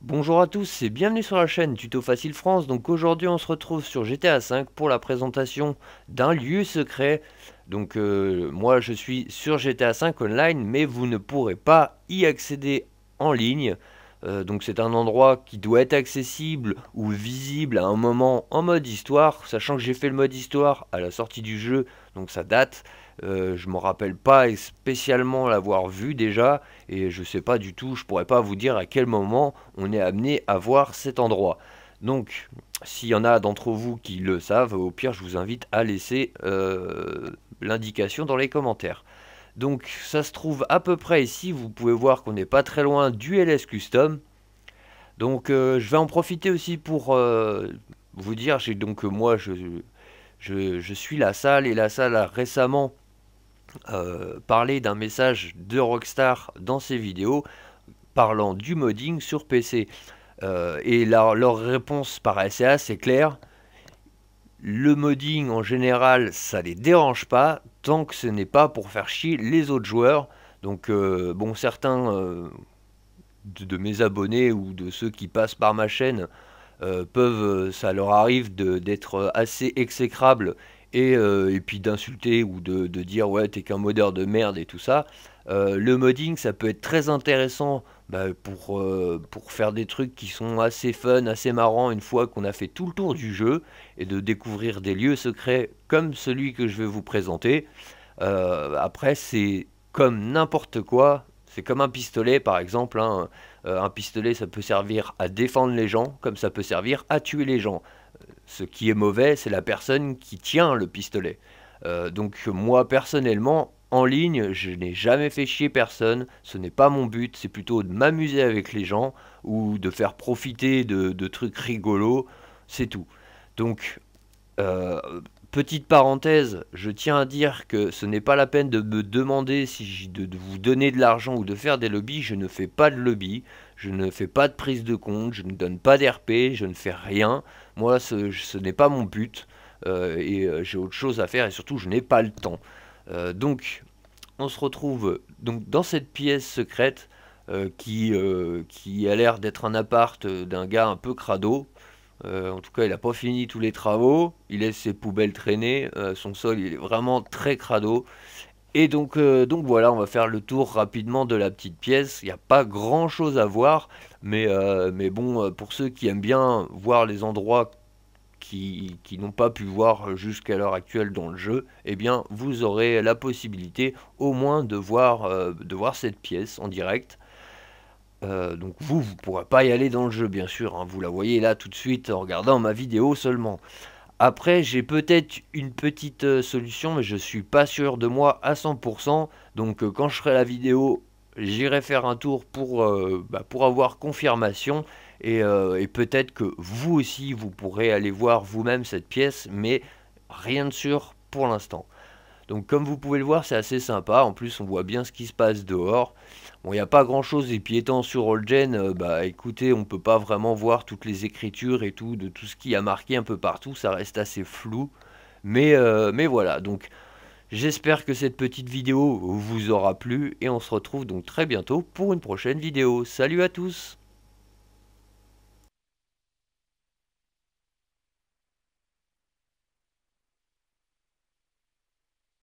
Bonjour à tous et bienvenue sur la chaîne Tuto Facile France. Donc aujourd'hui on se retrouve sur GTA 5 pour la présentation d'un lieu secret. Donc euh, moi je suis sur GTA 5 online mais vous ne pourrez pas y accéder en ligne. Euh, donc c'est un endroit qui doit être accessible ou visible à un moment en mode histoire, sachant que j'ai fait le mode histoire à la sortie du jeu, donc ça date. Je euh, je m'en rappelle pas spécialement l'avoir vu déjà, et je sais pas du tout, je pourrais pas vous dire à quel moment on est amené à voir cet endroit. Donc, s'il y en a d'entre vous qui le savent, au pire, je vous invite à laisser euh, l'indication dans les commentaires. Donc ça se trouve à peu près ici, vous pouvez voir qu'on n'est pas très loin du LS Custom. Donc euh, je vais en profiter aussi pour euh, vous dire, que donc euh, moi je, suis la salle et la salle a récemment parlé d'un message de Rockstar dans ses vidéos parlant du modding sur PC. et leur réponse par SA c'est clair, le modding en général, ça les dérange pas tant que ce n'est pas pour faire chier les autres joueurs. Donc euh, bon, certains euh, de, mes abonnés ou de ceux qui passent par ma chaîne euh, peuvent, ça leur arrive d'être assez exécrables et, puis d'insulter ou de, de, dire ouais t'es qu'un modeur de merde et tout ça. le modding, ça peut être très intéressant bah, pour, euh, pour faire des trucs qui sont assez fun, assez marrants une fois qu'on a fait tout le tour du jeu et de découvrir des lieux secrets comme celui que je vais vous présenter. Euh, après, c'est comme n'importe quoi. C'est comme un pistolet, par exemple. Hein. Euh, un pistolet, ça peut servir à défendre les gens, comme ça peut servir à tuer les gens. Ce qui est mauvais, c'est la personne qui tient le pistolet. donc moi, personnellement, en ligne, je n'ai jamais fait chier personne, ce n'est pas mon but, c'est plutôt de m'amuser avec les gens ou de faire profiter de, trucs rigolos, c'est tout. Donc, euh, petite parenthèse, je tiens à dire que ce n'est pas la peine de me demander si je, de, vous donner de l'argent ou de faire des lobbies, je ne fais pas de lobby, je ne fais pas de prise de compte, je ne donne pas d'RP, je ne fais rien, moi ce, n'est pas mon but. Euh, et euh, j'ai autre chose à faire et surtout je n'ai pas le temps. Euh, donc, on se retrouve donc, dans cette pièce secrète euh, qui, euh, qui a l'air d'être un appart d'un gars un peu crado. en tout cas, il n'a pas fini tous les travaux. Il laisse ses poubelles traîner. son sol, est vraiment très crado. Et donc, donc voilà, on va faire le tour rapidement de la petite pièce. Il n'y a pas grand chose à voir, mais, mais bon, pour ceux qui aiment bien voir les endroits qui, n'ont pas pu voir jusqu'à l'heure actuelle dans le jeu, eh bien vous aurez la possibilité au moins de voir, euh, de voir cette pièce en direct. Euh, donc vous, vous ne pourrez pas y aller dans le jeu bien sûr, hein. vous la voyez là tout de suite en regardant ma vidéo seulement. Après, j'ai peut-être une petite euh, solution, mais je ne suis pas sûr de moi à 100%. Donc quand je ferai la vidéo j'irai faire un tour pour, euh, bah, pour avoir confirmation. Euh, et, peut-être que vous aussi, vous pourrez aller voir vous-même cette pièce, mais rien de sûr pour l'instant. Donc comme vous pouvez le voir, c'est assez sympa. En plus, on voit bien ce qui se passe dehors. Bon, il n'y a pas grand-chose. Et puis étant sur Old Gen, euh, bah écoutez, on ne peut pas vraiment voir toutes les écritures et tout, de tout ce qui a marqué un peu partout. Ça reste assez flou. Mais, mais voilà, donc... J'espère que cette petite vidéo vous aura plu et on se retrouve donc très bientôt pour une prochaine vidéo. Salut à tous